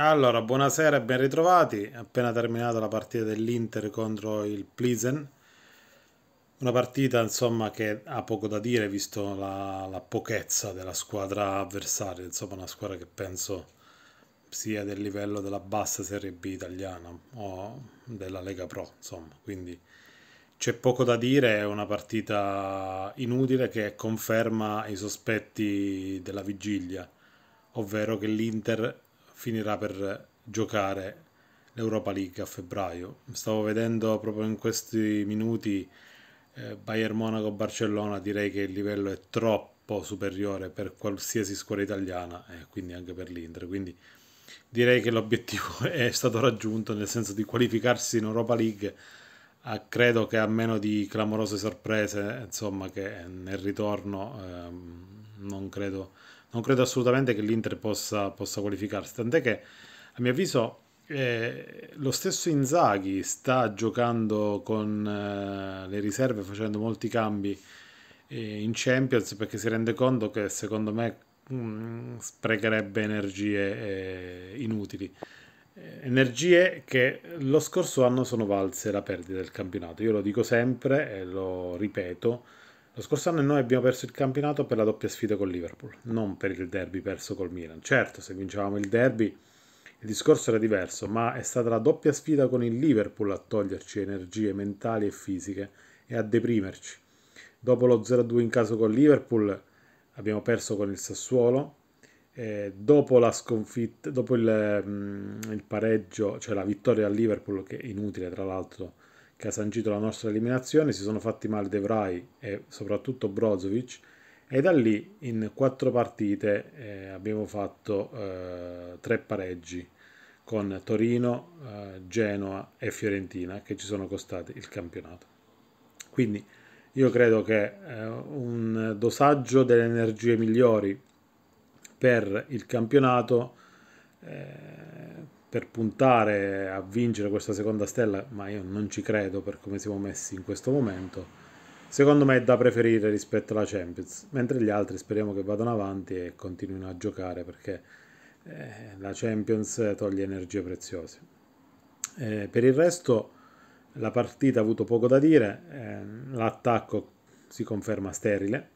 Allora, buonasera e ben ritrovati. Appena terminata la partita dell'Inter contro il Plisen. Una partita, insomma, che ha poco da dire visto la, la pochezza della squadra avversaria. Insomma, una squadra che penso sia del livello della bassa Serie B italiana o della Lega Pro, insomma. Quindi c'è poco da dire, è una partita inutile che conferma i sospetti della vigilia, ovvero che l'Inter finirà per giocare l'Europa League a febbraio. Stavo vedendo proprio in questi minuti eh, Bayern Monaco-Barcellona, direi che il livello è troppo superiore per qualsiasi squadra italiana e eh, quindi anche per l'Inter. Quindi direi che l'obiettivo è stato raggiunto nel senso di qualificarsi in Europa League. A, ah, credo che a meno di clamorose sorprese, insomma, che nel ritorno ehm, non credo non credo assolutamente che l'Inter possa, possa qualificarsi, tant'è che a mio avviso eh, lo stesso Inzaghi sta giocando con eh, le riserve, facendo molti cambi eh, in Champions perché si rende conto che secondo me mh, mm, sprecherebbe energie eh, inutili. Eh, energie che lo scorso anno sono valse la perdita del campionato. Io lo dico sempre e lo ripeto lo scorso anno noi abbiamo perso il campionato per la doppia sfida con Liverpool, non per il derby perso col Milan. Certo, se vincevamo il derby il discorso era diverso, ma è stata la doppia sfida con il Liverpool a toglierci energie mentali e fisiche e a deprimerci. Dopo lo 0-2 in caso con Liverpool abbiamo perso con il Sassuolo, eh, dopo la sconfitta, dopo il, mm, il, pareggio, cioè la vittoria al Liverpool, che è inutile tra l'altro che ha sancito la nostra eliminazione, si sono fatti male De Vrij e soprattutto Brozovic e da lì in quattro partite eh, abbiamo fatto eh, tre pareggi con Torino, eh, Genoa e Fiorentina che ci sono costati il campionato. Quindi io credo che eh, un dosaggio delle energie migliori per il campionato eh, per puntare a vincere questa seconda stella, ma io non ci credo per come siamo messi in questo momento, secondo me è da preferire rispetto alla Champions, mentre gli altri speriamo che vadano avanti e continuino a giocare perché eh, la Champions toglie energie preziose. Eh, per il resto la partita ha avuto poco da dire, eh, l'attacco si conferma sterile,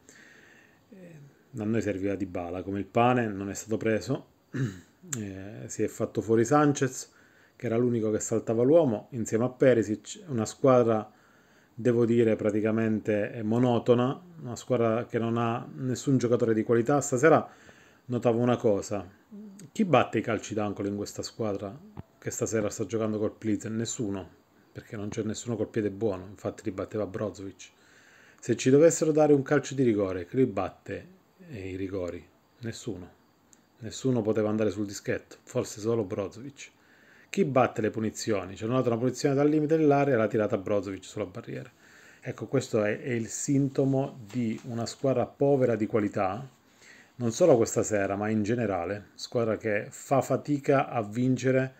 eh, a noi serviva di bala come il pane, non è stato preso. Eh, si è fatto fuori Sanchez, che era l'unico che saltava l'uomo, insieme a Perisic, una squadra, devo dire, praticamente eh, monotona, una squadra che non ha nessun giocatore di qualità. Stasera notavo una cosa, chi batte i calci d'angolo in questa squadra che stasera sta giocando col Plizen? Nessuno, perché non c'è nessuno col piede buono, infatti li batteva Brozovic. Se ci dovessero dare un calcio di rigore, chi li batte eh, i rigori? Nessuno. Nessuno poteva andare sul dischetto, forse solo Brozovic. Chi batte le punizioni? C'è nota una punizione dal limite dell'area e l'ha tirata Brozovic sulla barriera. Ecco, questo è, è il sintomo di una squadra povera di qualità, non solo questa sera, ma in generale, squadra che fa fatica a vincere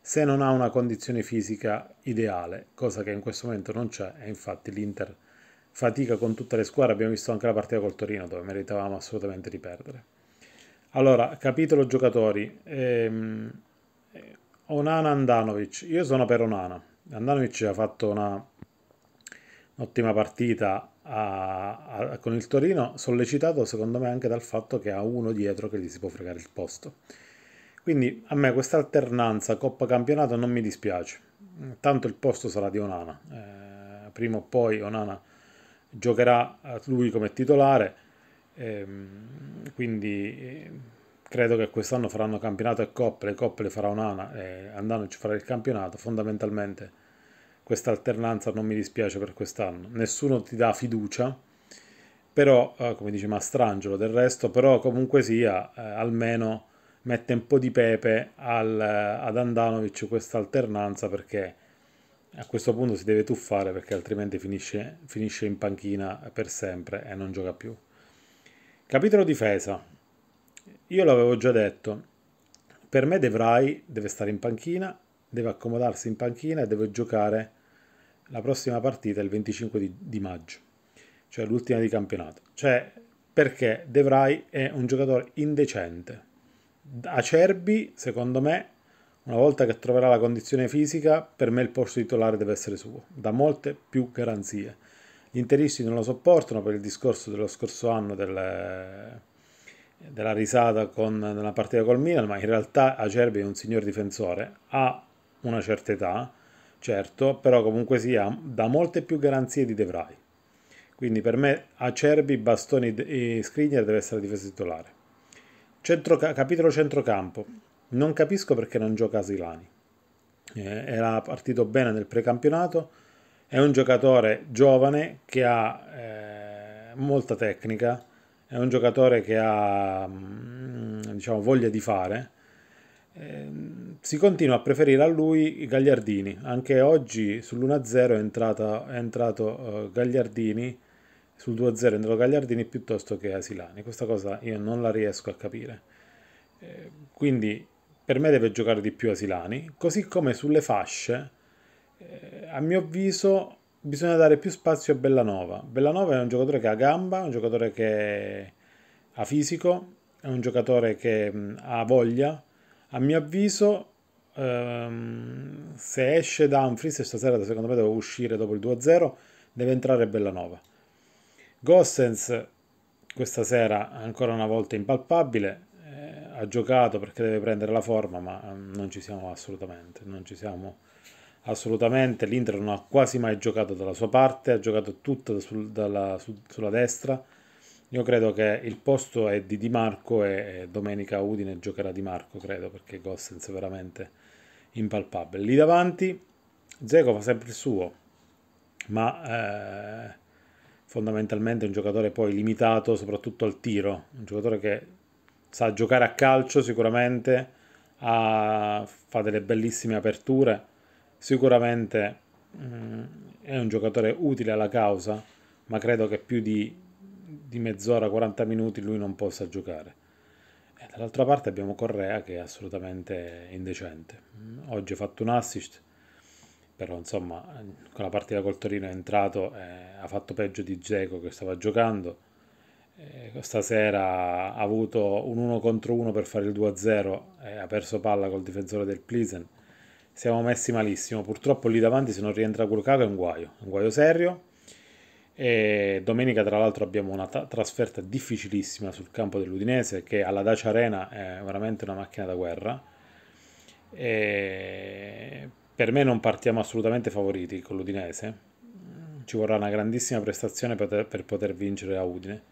se non ha una condizione fisica ideale, cosa che in questo momento non c'è e infatti l'Inter fatica con tutte le squadre, abbiamo visto anche la partita col Torino dove meritavamo assolutamente di perdere. Allora, capitolo giocatori. Ehm, Onana Andanovic. Io sono per Onana. Andanovic ha fatto una, un'ottima partita a, a, con il Torino, sollecitato secondo me anche dal fatto che ha uno dietro che gli si può fregare il posto. Quindi a me questa alternanza Coppa Campionato non mi dispiace. Tanto il posto sarà di Onana. Eh, prima o poi Onana giocherà eh, lui come titolare Ehm, quindi eh, credo che quest'anno faranno campionato e coppe, le coppe le farà un'ana e andando ci farà il campionato, fondamentalmente questa alternanza non mi dispiace per quest'anno, nessuno ti dà fiducia, però eh, come dice Mastrangelo del resto, però comunque sia eh, almeno mette un po' di pepe al, ad Andanovic questa alternanza perché a questo punto si deve tuffare perché altrimenti finisce, finisce in panchina per sempre e non gioca più. Capitolo difesa. Io l'avevo già detto, per me Devrai deve stare in panchina, deve accomodarsi in panchina e deve giocare la prossima partita il 25 di, di maggio, cioè l'ultima di campionato. Cioè, perché Devrai è un giocatore indecente. Acerbi, secondo me, una volta che troverà la condizione fisica, per me il posto titolare deve essere suo, da molte più garanzie. Gli interisti non lo sopportano per il discorso dello scorso anno del, della risata con una partita col Milan, ma in realtà Acerbi è un signor difensore, ha una certa età, certo, però comunque sia dà molte più garanzie di De Vrij. Quindi per me Acerbi, Bastoni e Skriniar deve essere difesa titolare. Centro, capitolo centrocampo. Non capisco perché non gioca Asilani. Eh, era partito bene nel precampionato, è un giocatore giovane che ha eh, molta tecnica, è un giocatore che ha mm, diciamo, voglia di fare. Eh, si continua a preferire a lui Gagliardini. Anche oggi sull'1-0 è, entrata, è entrato eh, Gagliardini, sul 2-0 è entrato Gagliardini piuttosto che Asilani. Questa cosa io non la riesco a capire. Eh, quindi per me deve giocare di più Asilani, così come sulle fasce eh, a mio avviso bisogna dare più spazio a Bellanova. Bellanova è un giocatore che ha gamba, è un giocatore che ha fisico, è un giocatore che mh, mm, ha voglia. A mio avviso, ehm, se esce Dumfries, e stasera secondo me deve uscire dopo il 2-0, deve entrare Bellanova. Gossens questa sera ancora una volta impalpabile, eh, ha giocato perché deve prendere la forma, ma mm, non ci siamo assolutamente, non ci siamo assolutamente. L'Inter non ha quasi mai giocato dalla sua parte, ha giocato tutto sul, dalla, su, sulla destra. Io credo che il posto è di Di Marco e, e domenica Udine giocherà Di Marco, credo, perché Gossens è veramente impalpabile. Lì davanti Zeko fa sempre il suo, ma eh, fondamentalmente è un giocatore poi limitato soprattutto al tiro, un giocatore che sa giocare a calcio sicuramente, ha, fa delle bellissime aperture, Sicuramente mh, mm, è un giocatore utile alla causa, ma credo che più di, di mezz'ora, 40 minuti lui non possa giocare. E dall'altra parte abbiamo Correa che è assolutamente indecente. Mm, oggi ha fatto un assist, però insomma con la partita col Torino è entrato, e ha fatto peggio di Geco che stava giocando. stasera ha avuto un 1 contro 1 per fare il 2-0 e ha perso palla col difensore del Plisen siamo messi malissimo. Purtroppo lì davanti se non rientra Curcato, è un guaio, un guaio serio. E domenica tra l'altro abbiamo una ta- trasferta difficilissima sul campo dell'Udinese che alla Dacia Arena è veramente una macchina da guerra. E per me non partiamo assolutamente favoriti con l'Udinese. Ci vorrà una grandissima prestazione per, per poter vincere a Udine.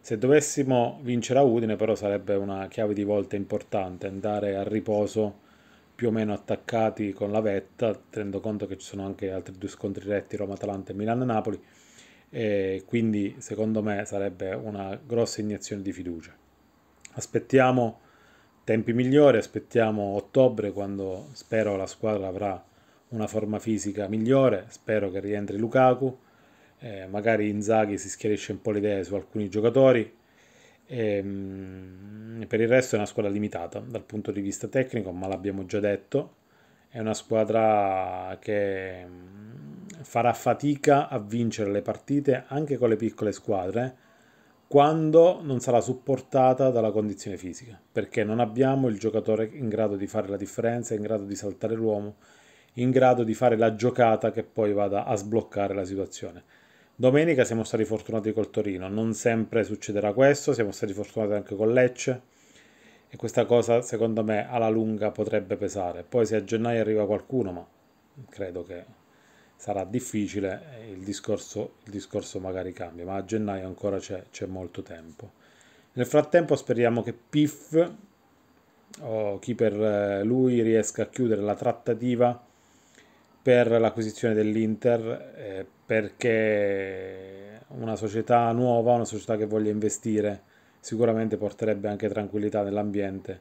Se dovessimo vincere a Udine però sarebbe una chiave di volta importante, andare a riposo più o meno attaccati con la vetta, tenendo conto che ci sono anche altri due scontri retti, Roma-Atalanta e Milano-Napoli, e quindi secondo me sarebbe una grossa iniezione di fiducia. Aspettiamo tempi migliori, aspettiamo ottobre quando spero la squadra avrà una forma fisica migliore, spero che rientri Lukaku, eh, magari Inzaghi si schiarisce un po' le idee su alcuni giocatori, e, ehm, per il resto è una squadra limitata dal punto di vista tecnico, ma l'abbiamo già detto, è una squadra che mm, farà fatica a vincere le partite anche con le piccole squadre quando non sarà supportata dalla condizione fisica, perché non abbiamo il giocatore in grado di fare la differenza, in grado di saltare l'uomo, in grado di fare la giocata che poi vada a sbloccare la situazione Domenica siamo stati fortunati col Torino, non sempre succederà questo, siamo stati fortunati anche con Lecce e questa cosa secondo me alla lunga potrebbe pesare. Poi se a gennaio arriva qualcuno, ma credo che sarà difficile, eh, il discorso, il discorso magari cambia, ma a gennaio ancora c'è, c'è molto tempo. Nel frattempo speriamo che Piff o chi per eh, lui riesca a chiudere la trattativa per l'acquisizione dell'Inter eh, perché una società nuova, una società che voglia investire, sicuramente porterebbe anche tranquillità nell'ambiente,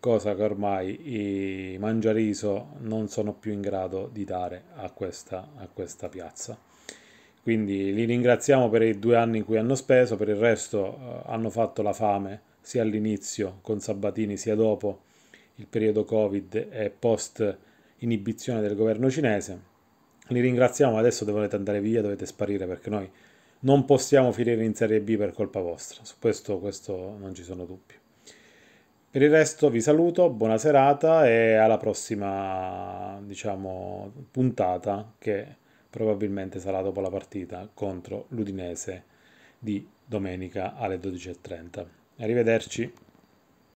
cosa che ormai i mangiariso non sono più in grado di dare a questa, a questa piazza. Quindi li ringraziamo per i due anni in cui hanno speso, per il resto eh, hanno fatto la fame sia all'inizio con Sabatini sia dopo il periodo Covid e post inibizione del governo cinese. Li ringraziamo, adesso dovete andare via, dovete sparire perché noi non possiamo finire in Serie B per colpa vostra. Su questo, questo non ci sono dubbi. Per il resto vi saluto, buona serata e alla prossima diciamo, puntata che probabilmente sarà dopo la partita contro l'Udinese di domenica alle 12.30. Arrivederci.